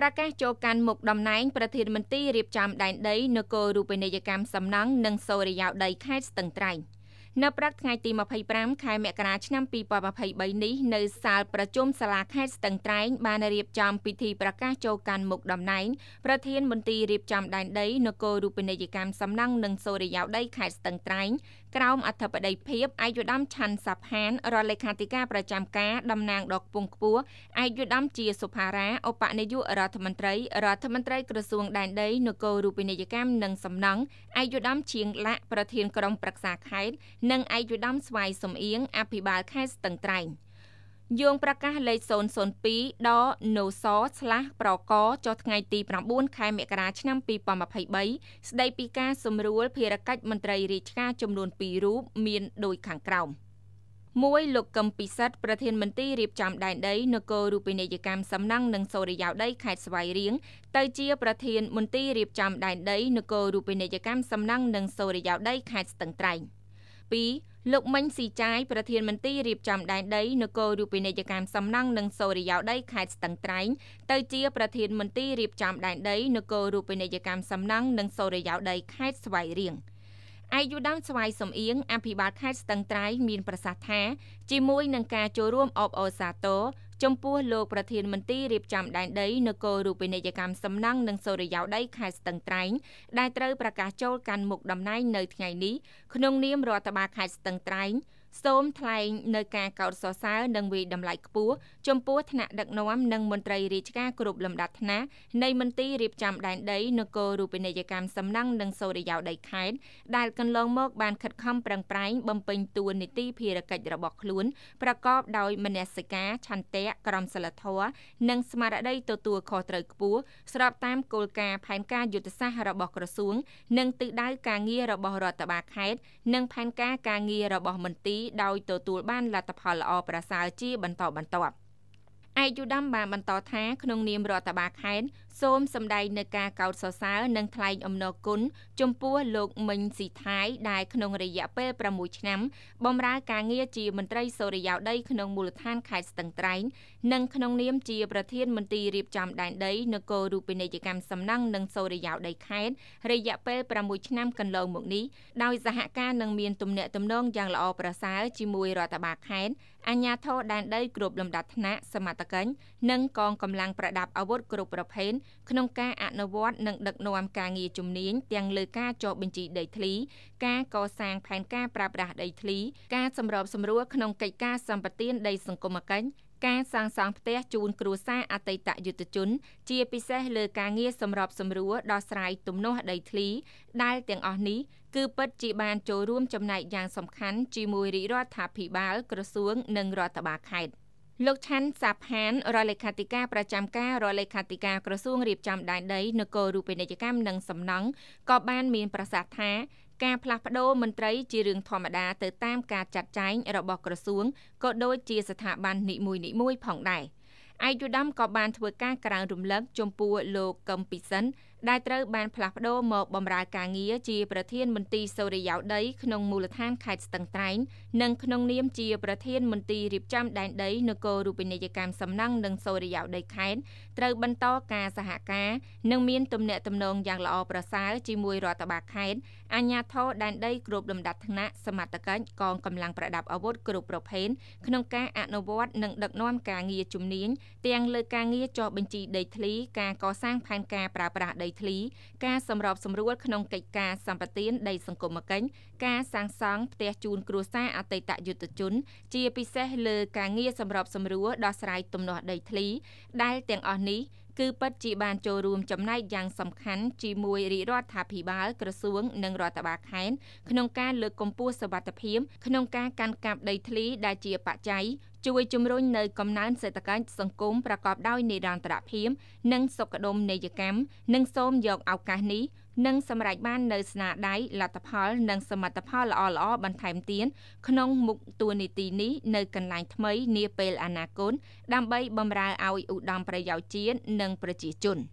ប្រកាសចូលកាន់មុខតំណែងប្រធានមន្ត្រីរៀបចំដែនដីនគររូបនីយកម្មសំណង់និងសូរិយោដីខេត្តស្ទឹងត្រែងនៅព្រឹកថ្ងៃទី25ខែមករាឆ្នាំ2023នេះនៅសាលប្រជុំសាលាខេត្តស្ទឹងត្រែងបានរៀបចំពិធីប្រកាសចូលកាន់មុខតំណែងប្រធានមន្ត្រីរៀបចំដែនដីនគររូបនីយកម្មសំណង់និងសូរិយោដីខេត្តស្ទឹងត្រែងក្រោមអធិបតីភាពឯកឧត្តមឆាន់សាផានរដ្ឋលេខាធិការប្រចាំការតំណាងដល់គង់ខ្ពស់ឯកឧត្តមជាសុផារ៉ាឧបនាយករដ្ឋមន្ត្រីរដ្ឋមន្ត្រីក្រសួងដែនដីនគររូបនីយកម្មនិងសំណង់ឯកឧត្តមជាងឡាក់ប្រធានក្រុមប្រឹក្សាខេត្តនិងឯកឧត្តមស្វាយសំអៀងអភិបាលខេត្តស្ទឹងត្រែង។យោងប្រកាសលេខ002ដណូសស្លាស់ប្រកចុះថ្ងៃទី9ខែមករាឆ្នាំ2023ស្ដីពីការសម្រួល ភារកិច្ចមន្ត្រីរាជការចំនួន2រូបមានដូចខាងក្រោម1លោកកឹមពិសិដ្ឋប្រធានមន្ត្រីរៀបចំដែនដីនគររូបនីយកម្មសំណង់និងសូរិយោដីខេត្តស្វាយរៀងទៅជាប្រធានមន្ត្រីរៀបចំដែនដីនគររូបនីយកម្មសំណង់និងសូរិយោដីខេត្តស្ទឹងត្រែង។2លោកមិញស៊ីចាយប្រធានមន្ត្រីរៀបចំដែនដីនគររូបនីយកម្មសំណង់និងសូរិយោដីខេត្តស្ទឹងត្រែង ទៅជាប្រធានមន្ត្រីរៀបចំដែនដីនគររូបនីយកម្មសំណង់និងសូរិយោដីខេត្តស្វាយរៀងឯកយុដាមស្វាយសំអៀងអភិបាលខេត្តស្ទឹងត្រែងមានប្រសាសន៍ថាជាមួយនឹងការចូលរួមអបអរសាទរចំពោះលោកប្រធានមន្ត្រីរៀបចំដែនដីនគររូបនីយកម្មសំណង់និងសូរិយោដីខេត្តស្ទឹងត្រែងដែលត្រូវប្រកាសចូលកាន់មុខតំណែងនៅថ្ងៃនេះក្នុងនាមរដ្ឋបាលខេត្តស្ទឹងត្រែងសូមថ្លែងនៅការកោតសរសើរនិងវិយតម្លៃខ្ពស់ចំពោះថ្នាក់ដឹកនាំនិងមន្ត្រីរាជការគ្រប់លំដាប់ថ្នាក់នៃមន្ទីររៀបចំដែនដីនគររូបនីយកម្មសំណង់និងសូរិយោដីខេត្តដែលកន្លងមក បានខិតខំប្រឹងប្រែងបំពេញតួនាទី ភារកិច្ចរបស់ខ្លួនប្រកបដោយមនសិការឆន្ទៈក្រមសីលធម៌និងស្មារតីទទួលខុសត្រូវខ្ពស់ស្របតាមគោលការណ៍ផែនការយុទ្ធសាស្ត្ររបស់ក្រសួងនិងទិសដៅការងាររបស់រដ្ឋបាលខេត្តនិងផែនការការងាររបស់មន្ទីរដោយទទួលបានលទ្ធផលល្អប្រសើរជាបន្តបន្ទាប់ឯកយុដាមបានបន្តថាក្នុងនាមរដ្ឋបាលខេត្តសូមសម្ដែងនៅការកោតសរសើរនិងថ្លែងអំណរគុណចំពោះលោកមិញស៊ីថៃដែលក្នុងរយៈពេល6ឆ្នាំបម្រើការងារជាមន្ត្រីសូរិយោដីក្នុងមូលដ្ឋានខេត្តស្ទឹងត្រែងនិងក្នុងនាមជាប្រធានមន្ត្រីរៀបចំដែនដីនគររូបនីយកម្មសំណង់និងសូរិយោដីខេត្តរយៈពេល6ឆ្នាំកន្លងមកនេះដោយសហការនឹងមានទំនាក់ទំនងយ៉ាងល្អប្រសើរជាមួយរដ្ឋបាលខេត្តអាជ្ញាធរដែនដី គ្រប់លំដាប់ថ្នាក់សមត្ថកិច្ចនិងកងកម្លាំងប្រដាប់អាវុធគ្រប់ប្រភេទក្នុងការអនុវត្តនិងដឹកនាំការងារជំនាញទាំងលើការចុះបញ្ជីដីធ្លីការកសាងផែនការប្រើប្រាស់ដីធ្លីការសម្របសម្រួលក្នុងកិច្ចការសម្បទានដីសង្គមកិច្ចការសាងសង់ផ្ទះជូនគ្រួសារអតីតយុទ្ធជនជាពិសេសលើការងារសម្របសម្រួលដោះស្រាយទំនាស់ដីធ្លីដែលទាំងអស់នេះគឺពិតជាបានចូលរួមចំណែកយ៉ាងសំខាន់ជាមួយរាជរដ្ឋាភិបាលក្រសួងនិងរដ្ឋបាលខេត្ត។លោកឆាន់សាផានរដ្ឋលេខាធិការប្រចាំការរដ្ឋលេខាធិការក្រសួងរៀបចំដែនដីនគររូបនីយកម្មនិងសំណង់ក៏បានមានប្រសាសន៍ថាការផ្លាស់ប្តូរមន្ត្រីជារឿងធម្មតា ទៅតាមការចាត់ចែងរបស់ក្រសួងក៏ដូចជាស្ថាប័ននីមួយៗផងដែរឯកឧត្តមក៏បានធ្វើការក្រៅរំលឹកចំពោះលោកកឹមពិសិនដែលត្រូវ បានផ្លាស់ប្ដូរមកបម្រើការងារជាប្រធានមន្ទីរសូរិយោដី ក្នុងមូលដ្ឋានខេត្តស្ទឹងត្រែងនិងក្នុងនាមជាប្រធានមន្ទីររៀបចំដែនដីនគររូបនីយកម្មសំណង់និងសូរិយោដីខេត្តត្រូវបន្តការសហការនិងមានទំនាក់ទំនងយ៉ាងល្អប្រសើរជាមួយរដ្ឋបាលខេត្តអាជ្ញាធរដែនដីគ្រប់លំដាប់ថ្នាក់សមត្ថកិច្ចកងកម្លាំងប្រដាប់អាវុធគ្រប់ប្រភេទក្នុងការអនុវត្ត និងដឹកនាំការងារជំនាញទាំងលើការងារចុះបញ្ជីដីធ្លីការកសាងផែនការប្រើប្រាស់ដីដីធ្លី ការសម្របសម្រួលក្នុងកិច្ចការសម្បទានដី សង្គមកិច្ចការសាងសង់ផ្ទះជូនគ្រួសារអតីតយុទ្ធជន ជាពិសេសលើការងារសម្របសម្រួលដោះស្រាយទំនាស់ដីធ្លី ដែលទាំងអស់នេះគឺពិតជាបានចូលរួមចំណែកយ៉ាងសំខាន់ ជាមួយរាជរដ្ឋាភិបាលក្រសួង និងរដ្ឋបាលខេត្តក្នុងការលើកកម្ពស់សវត្ថិភាពក្នុងការកាន់កាប់ដីធ្លីដែលជាបច្ច័យជួយជំរុញនៅកំណើនសេដ្ឋកិច្ចសង្គមប្រកបដោយនិរន្តរភាពនិងសុខដុមនីយកម្មនិងសូមយកឱកាសនេះនិងសម្រេចបាននៅស្នាដៃលទ្ធផល និងសមិទ្ធផលល្អៗបន្ថែមទៀតក្នុងមុខទួលនីតិនេះនៅកន្លែងថ្មីនាពេលអនាគតដើម្បីបម្រើឲ្យឧត្តមប្រយោជន៍ជាតិនិងប្រជាជន។